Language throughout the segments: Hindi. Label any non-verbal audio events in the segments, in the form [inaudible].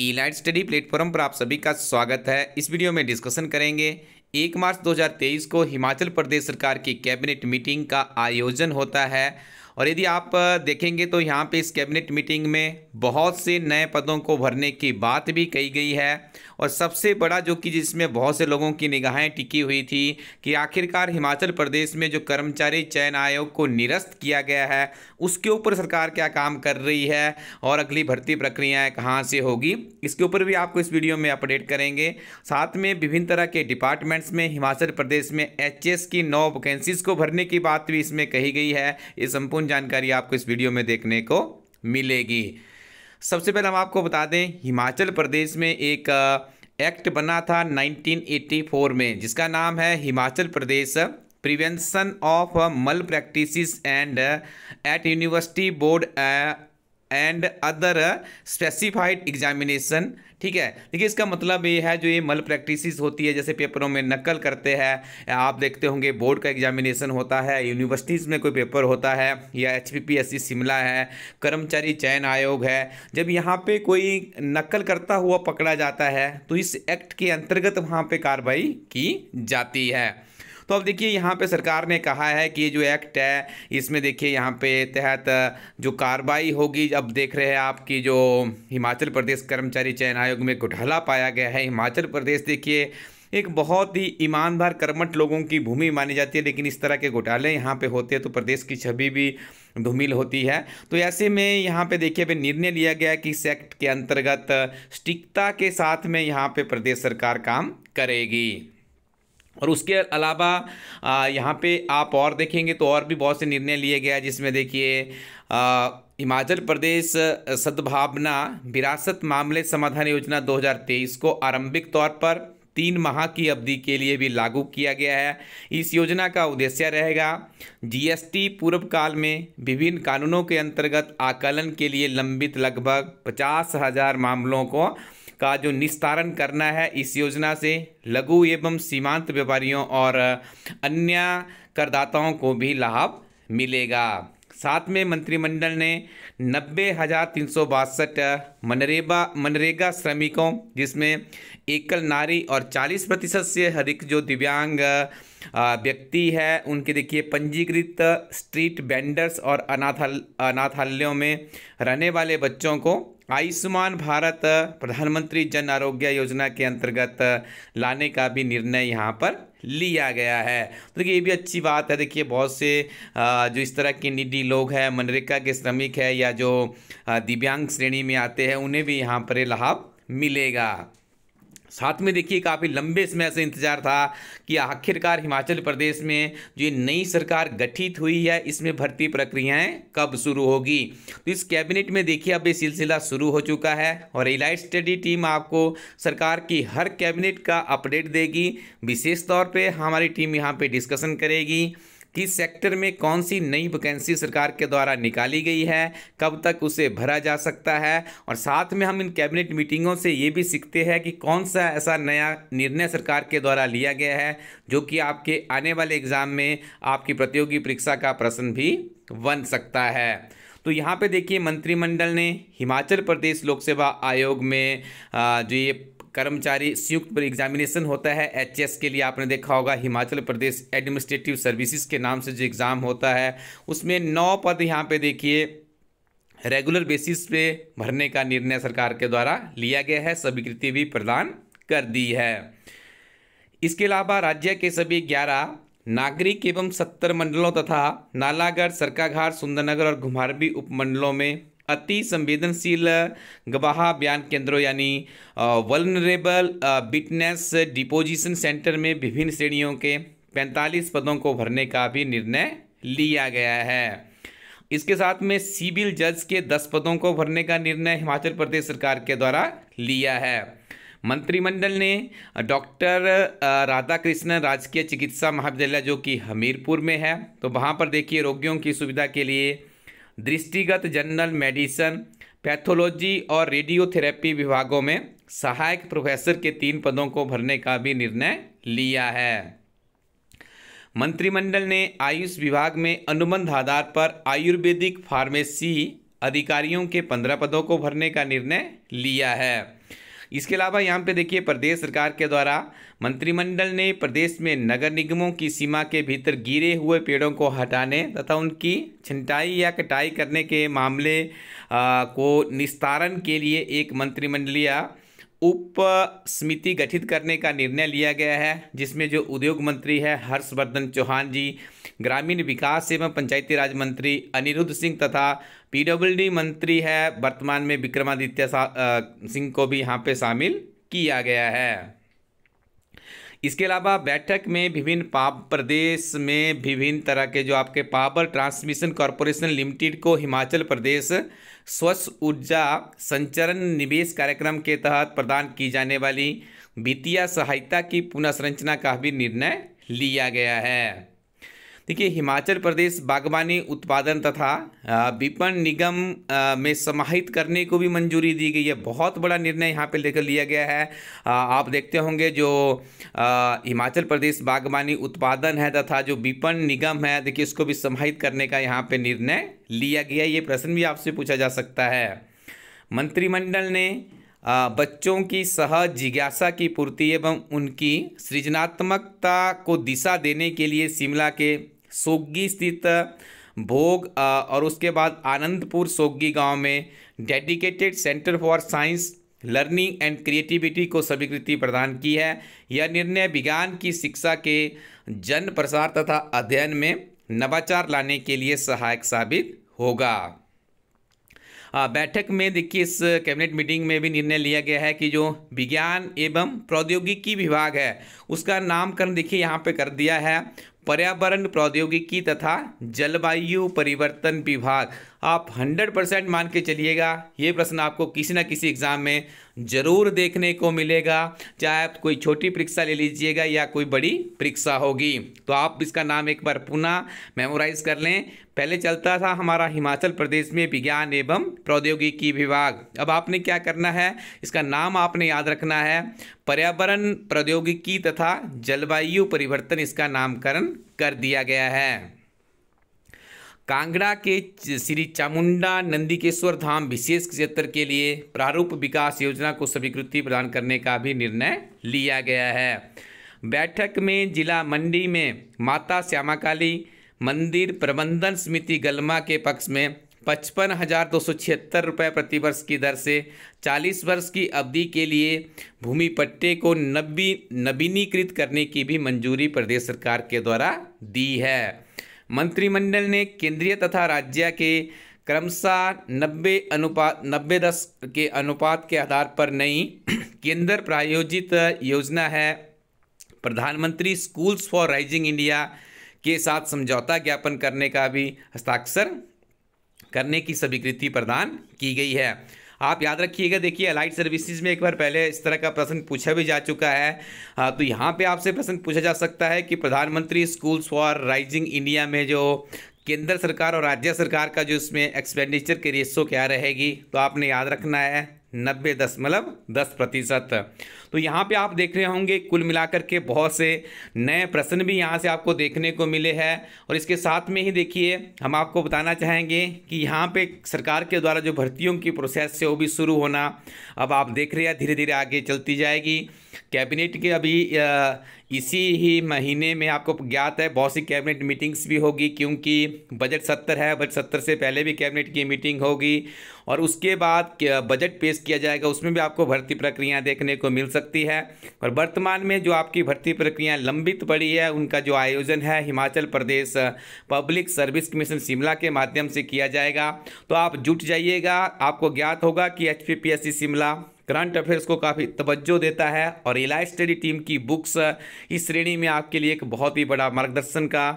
ई लाइट स्टडी प्लेटफॉर्म पर आप सभी का स्वागत है इस वीडियो में डिस्कशन करेंगे एक मार्च 2023 को हिमाचल प्रदेश सरकार की कैबिनेट मीटिंग का आयोजन होता है और यदि आप देखेंगे तो यहाँ पे इस कैबिनेट मीटिंग में बहुत से नए पदों को भरने की बात भी कही गई है और सबसे बड़ा जो कि जिसमें बहुत से लोगों की निगाहें टिकी हुई थी कि आखिरकार हिमाचल प्रदेश में जो कर्मचारी चयन आयोग को निरस्त किया गया है उसके ऊपर सरकार क्या काम कर रही है और अगली भर्ती प्रक्रियाएँ कहाँ से होगी इसके ऊपर भी आपको इस वीडियो में अपडेट करेंगे साथ में विभिन्न तरह के डिपार्टमेंट्स में हिमाचल प्रदेश में एच की नौ वैकेंसीज को भरने की बात भी इसमें कही गई है ये संपूर्ण महत्वपूर्ण जानकारी आपको इस वीडियो में देखने को मिलेगी सबसे पहले हम आपको बता दें हिमाचल प्रदेश में एक एक्ट बना था 1984 में जिसका नाम है Himachal Pradesh prevention of malpractice and at university board and other specified examination ठीक है देखिए इसका मतलब ये है जो ये मल प्रैक्टिस होती है जैसे पेपरों में नकल करते हैं आप देखते होंगे बोर्ड का एग्जामिनेशन होता है यूनिवर्सिटीज़ में कोई पेपर होता है या H P P S C Shimla है कर्मचारी चयन आयोग है जब यहाँ पे कोई नकल करता हुआ पकड़ा जाता है तो इस एक्ट के अंतर्गत वहाँ पे कार्रवाई की जाती है तो अब देखिए यहाँ पे सरकार ने कहा है कि जो एक्ट है इसमें देखिए यहाँ पे तहत जो कार्रवाई होगी अब देख रहे हैं आपकी जो हिमाचल प्रदेश कर्मचारी चयन आयोग में घोटाला पाया गया है हिमाचल प्रदेश देखिए एक बहुत ही ईमानदार कर्मठ लोगों की भूमि मानी जाती है लेकिन इस तरह के घोटाले यहाँ पे होते हैं तो प्रदेश की छवि भी धूमिल होती है तो ऐसे में यहाँ पे देखिए अभी निर्णय लिया गया कि इस एक्ट के अंतर्गत स्टिकता के साथ में यहाँ पे प्रदेश सरकार काम करेगी और उसके अलावा यहाँ पे आप और देखेंगे तो और भी बहुत से निर्णय लिए गया जिसमें देखिए हिमाचल प्रदेश सद्भावना विरासत मामले समाधान योजना 2023 को आरंभिक तौर पर तीन माह की अवधि के लिए भी लागू किया गया है इस योजना का उद्देश्य रहेगा जीएसटी पूर्व काल में विभिन्न कानूनों के अंतर्गत आकलन के लिए लंबित लगभग पचास हजार मामलों को का जो निस्तारण करना है इस योजना से लघु एवं सीमांत व्यापारियों और अन्य करदाताओं को भी लाभ मिलेगा साथ में मंत्रिमंडल ने नब्बे हज़ार तीन सौ बासठ मनरेबा मनरेगा श्रमिकों जिसमें एकल नारी और चालीस प्रतिशत से अधिक जो दिव्यांग व्यक्ति है उनके देखिए पंजीकृत स्ट्रीट वेंडर्स और अनाथ अनाथालयों में रहने वाले बच्चों को आयुष्मान भारत प्रधानमंत्री जन आरोग्य योजना के अंतर्गत लाने का भी निर्णय यहाँ पर लिया गया है तो देखिए ये भी अच्छी बात है देखिए बहुत से जो इस तरह के निडी लोग हैं मनरेगा के श्रमिक है या जो दिव्यांग श्रेणी में आते हैं उन्हें भी यहाँ पर लाभ मिलेगा साथ में देखिए काफ़ी लंबे समय से इंतजार था कि आखिरकार हिमाचल प्रदेश में जो नई सरकार गठित हुई है इसमें भर्ती प्रक्रियाएं कब शुरू होगी तो इस कैबिनेट में देखिए अब ये सिलसिला शुरू हो चुका है और इलाइट स्टडी टीम आपको सरकार की हर कैबिनेट का अपडेट देगी विशेष तौर पर हमारी टीम यहाँ पर डिस्कशन करेगी कि सेक्टर में कौन सी नई वैकेंसी सरकार के द्वारा निकाली गई है कब तक उसे भरा जा सकता है और साथ में हम इन कैबिनेट मीटिंगों से ये भी सीखते हैं कि कौन सा ऐसा नया निर्णय सरकार के द्वारा लिया गया है जो कि आपके आने वाले एग्ज़ाम में आपकी प्रतियोगी परीक्षा का प्रश्न भी बन सकता है तो यहाँ पे देखिए मंत्रिमंडल ने हिमाचल प्रदेश लोक सेवा आयोग में जो ये कर्मचारी संयुक्त पर एग्जामिनेशन होता है एचएस के लिए आपने देखा होगा हिमाचल प्रदेश एडमिनिस्ट्रेटिव सर्विसेज के नाम से जो एग्ज़ाम होता है उसमें नौ पद यहाँ पे देखिए रेगुलर बेसिस पे भरने का निर्णय सरकार के द्वारा लिया गया है स्वीकृति भी प्रदान कर दी है इसके अलावा राज्य के सभी ग्यारह नागरिक एवं सत्तर मंडलों तथा नालागढ़ सरकाघाट सुंदरनगर और घुमारवी उपमंडलों में अति संवेदनशील गवाह बयान केंद्रों यानी वलनरेबल बिटनेस डिपोजिशन सेंटर में विभिन्न श्रेणियों के 45 पदों को भरने का भी निर्णय लिया गया है इसके साथ में सिविल जज के 10 पदों को भरने का निर्णय हिमाचल प्रदेश सरकार के द्वारा लिया है मंत्रिमंडल ने डॉक्टर राधा राजकीय चिकित्सा महाविद्यालय जो कि हमीरपुर में है तो वहाँ पर देखिए रोगियों की सुविधा के लिए दृष्टिगत जनरल मेडिसन पैथोलॉजी और रेडियोथेरेपी विभागों में सहायक प्रोफेसर के तीन पदों को भरने का भी निर्णय लिया है मंत्रिमंडल ने आयुष विभाग में अनुबंध आधार पर आयुर्वेदिक फार्मेसी अधिकारियों के पंद्रह पदों को भरने का निर्णय लिया है इसके अलावा यहाँ पे देखिए प्रदेश सरकार के द्वारा मंत्रिमंडल ने प्रदेश में नगर निगमों की सीमा के भीतर गिरे हुए पेड़ों को हटाने तथा उनकी छिंटाई या कटाई करने के मामले आ, को निस्तारण के लिए एक मंत्रिमंडलीय उप समिति गठित करने का निर्णय लिया गया है जिसमें जो उद्योग मंत्री है हर्षवर्धन चौहान जी ग्रामीण विकास एवं पंचायती राज मंत्री अनिरुद्ध सिंह तथा पीडब्ल्यूडी मंत्री है वर्तमान में विक्रमादित्य सिंह को भी यहाँ पे शामिल किया गया है इसके अलावा बैठक में विभिन्न प्रदेश में विभिन्न तरह के जो आपके पावर ट्रांसमिशन कॉरपोरेशन लिमिटेड को हिमाचल प्रदेश स्वच्छ ऊर्जा संचरण निवेश कार्यक्रम के तहत प्रदान की जाने वाली वित्तीय सहायता की पुनः संरचना का भी निर्णय लिया गया है देखिए हिमाचल प्रदेश बागवानी उत्पादन तथा विपणन निगम में समाहित करने को भी मंजूरी दी गई है बहुत बड़ा निर्णय यहाँ पे लेकर लिया गया है आप देखते होंगे जो हिमाचल प्रदेश बागवानी उत्पादन है तथा जो विपणन निगम है देखिए इसको भी समाहित करने का यहाँ पे निर्णय लिया गया ये प्रश्न भी आपसे पूछा जा सकता है मंत्रिमंडल ने बच्चों की सहज जिज्ञासा की पूर्ति एवं उनकी सृजनात्मकता को दिशा देने के लिए शिमला के सोग्गी स्थित भोग और उसके बाद आनंदपुर सोग्गी गांव में dedicated centre for science learning and creativity को स्वीकृति प्रदान की है यह निर्णय विज्ञान की शिक्षा के जन प्रसार तथा अध्ययन में नवाचार लाने के लिए सहायक साबित होगा बैठक में देखिए इस कैबिनेट मीटिंग में भी निर्णय लिया गया है कि जो विज्ञान एवं प्रौद्योगिकी विभाग है उसका नामकरण देखिए यहाँ पे कर दिया है पर्यावरण प्रौद्योगिकी तथा जलवायु परिवर्तन विभाग आप 100 परसेंट मान के चलिएगा ये प्रश्न आपको किसी ना किसी एग्ज़ाम में ज़रूर देखने को मिलेगा चाहे आप कोई छोटी परीक्षा ले लीजिएगा या कोई बड़ी परीक्षा होगी तो आप इसका नाम एक बार पुनः मेमोराइज कर लें पहले चलता था हमारा हिमाचल प्रदेश में विज्ञान एवं प्रौद्योगिकी विभाग अब आपने क्या करना है इसका नाम आपने याद रखना है पर्यावरण प्रौद्योगिकी तथा जलवायु परिवर्तन इसका नामकरण कर दिया गया है कांगड़ा के श्री चामुंडा नंदीकेश्वर धाम विशेष क्षेत्र के लिए प्रारूप विकास योजना को स्वीकृति प्रदान करने का भी निर्णय लिया गया है बैठक में जिला मंडी में माता श्यामाकाली मंदिर प्रबंधन समिति गलमा के पक्ष में पचपन हजार दो सौ छिहत्तर रुपये प्रतिवर्ष की दर से चालीस वर्ष की अवधि के लिए भूमि पट्टे को नवी नवीनीकृत करने की भी मंजूरी प्रदेश सरकार के द्वारा दी है मंत्रिमंडल ने केंद्रीय तथा राज्य के क्रमशः नब्बे अनुपात नब्बे दस के अनुपात के आधार पर नई [clears throat] केंद्र प्रायोजित योजना है प्रधानमंत्री स्कूल्स फॉर राइजिंग इंडिया के साथ समझौता ज्ञापन करने का भी हस्ताक्षर करने की स्वीकृति प्रदान की गई है आप याद रखिएगा देखिए अलाइट सर्विसेज में एक बार पहले इस तरह का प्रश्न पूछा भी जा चुका है आ, तो यहाँ पे आपसे प्रश्न पूछा जा सकता है कि प्रधानमंत्री स्कूल्स फॉर राइजिंग इंडिया में जो केंद्र सरकार और राज्य सरकार का जो इसमें एक्सपेंडिचर के रेसो क्या रहेगी तो आपने याद रखना है नब्बे दशमलव दस प्रतिशत तो यहाँ पे आप देख रहे होंगे कुल मिलाकर के बहुत से नए प्रश्न भी यहाँ से आपको देखने को मिले हैं और इसके साथ में ही देखिए हम आपको बताना चाहेंगे कि यहाँ पे सरकार के द्वारा जो भर्तियों की प्रोसेस है वो भी शुरू होना अब आप देख रहे हैं धीरे धीरे आगे चलती जाएगी कैबिनेट के अभी इसी ही महीने में आपको ज्ञात है बहुत सी कैबिनेट मीटिंग्स भी होगी क्योंकि बजट सत्तर है बजट सत्तर से पहले भी कैबिनेट की मीटिंग होगी और उसके बाद बजट पेश किया जाएगा उसमें भी आपको भर्ती प्रक्रिया देखने को मिल सकती है और वर्तमान में जो आपकी भर्ती प्रक्रिया लंबित पड़ी है उनका जो आयोजन है Himachal Pradesh public service commission Shimla के माध्यम से किया जाएगा तो आप जुट जाइएगा आपको ज्ञात होगा कि एच शिमला करंट अफेयर्स को काफ़ी तवज्जो देता है और रिलाय स्टडी टीम की बुक्स इस श्रेणी में आपके लिए एक बहुत ही बड़ा मार्गदर्शन का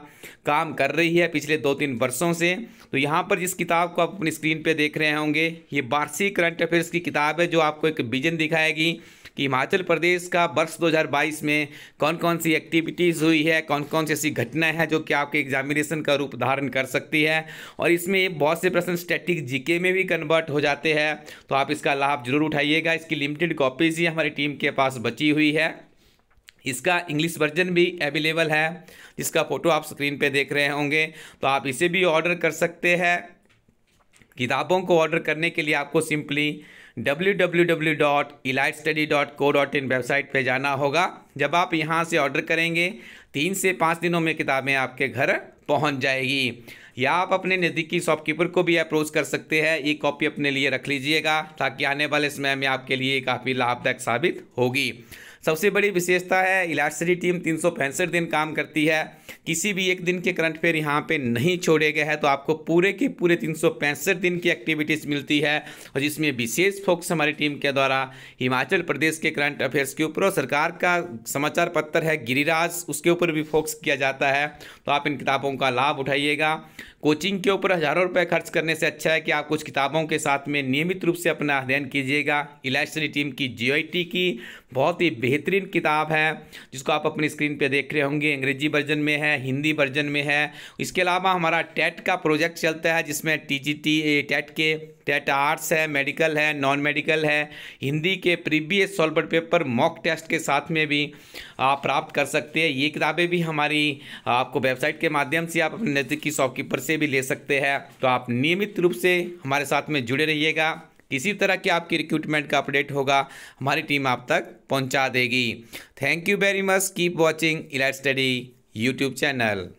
काम कर रही है पिछले दो तीन वर्षों से तो यहाँ पर जिस किताब को आप अपनी स्क्रीन पर देख रहे होंगे ये वार्षिक करंट अफेयर्स की किताब है जो आपको एक विजन दिखाएगी कि हिमाचल प्रदेश का वर्ष 2022 में कौन कौन सी एक्टिविटीज़ हुई है कौन कौन सी ऐसी घटनाएं हैं जो कि आपके एग्जामिनेशन का रूप धारण कर सकती है और इसमें बहुत से प्रश्न स्टैटिक जीके में भी कन्वर्ट हो जाते हैं तो आप इसका लाभ जरूर उठाइएगा इसकी लिमिटेड कॉपीज़ ही हमारी टीम के पास बची हुई है इसका इंग्लिश वर्जन भी अवेलेबल है जिसका फ़ोटो आप स्क्रीन पे देख रहे होंगे तो आप इसे भी ऑर्डर कर सकते हैं किताबों को ऑर्डर करने के लिए आपको सिंपली www.elitestudy.co.in वेबसाइट पर जाना होगा जब आप यहाँ से ऑर्डर करेंगे तीन से पाँच दिनों में किताबें आपके घर पहुँच जाएगी या आप अपने नज़दीकी शॉपकीपर को भी अप्रोच कर सकते हैं ये कॉपी अपने लिए रख लीजिएगा ताकि आने वाले समय में आपके लिए काफ़ी लाभदायक साबित होगी सबसे बड़ी विशेषता है इलाजसरी टीम तीन दिन काम करती है किसी भी एक दिन के करंट अफेयर यहाँ पे नहीं छोड़े गए हैं तो आपको पूरे के पूरे तीन दिन की एक्टिविटीज़ मिलती है और जिसमें विशेष फोकस हमारी टीम के द्वारा हिमाचल प्रदेश के करंट अफेयर्स के ऊपर और सरकार का समाचार पत्र है गिरिराज उसके ऊपर भी फोकस किया जाता है तो आप इन किताबों का लाभ उठाइएगा कोचिंग के ऊपर हज़ारों रुपये खर्च करने से अच्छा है कि आप कुछ किताबों के साथ में नियमित रूप से अपना अध्ययन कीजिएगा इलाइसरी टीम की जी की बहुत ही बेहतरीन किताब है जिसको आप अपनी स्क्रीन पर देख रहे होंगे अंग्रेजी वर्जन में है हिंदी वर्जन में है इसके अलावा हमारा टेट का प्रोजेक्ट चलता है जिसमें टी जी टेट के टेट आर्ट्स है मेडिकल है नॉन मेडिकल है हिंदी के previous solver paper mock test के साथ में भी आप प्राप्त कर सकते हैं ये किताबें भी हमारी आपको वेबसाइट के माध्यम से आप अपने नज़दीकी शॉपकीपर से भी ले सकते हैं तो आप नियमित रूप से हमारे साथ में जुड़े रहिएगा किसी तरह की आपकी रिक्रूटमेंट का अपडेट होगा हमारी टीम आप तक पहुंचा देगी thank you very much keep watching elite study YouTube channel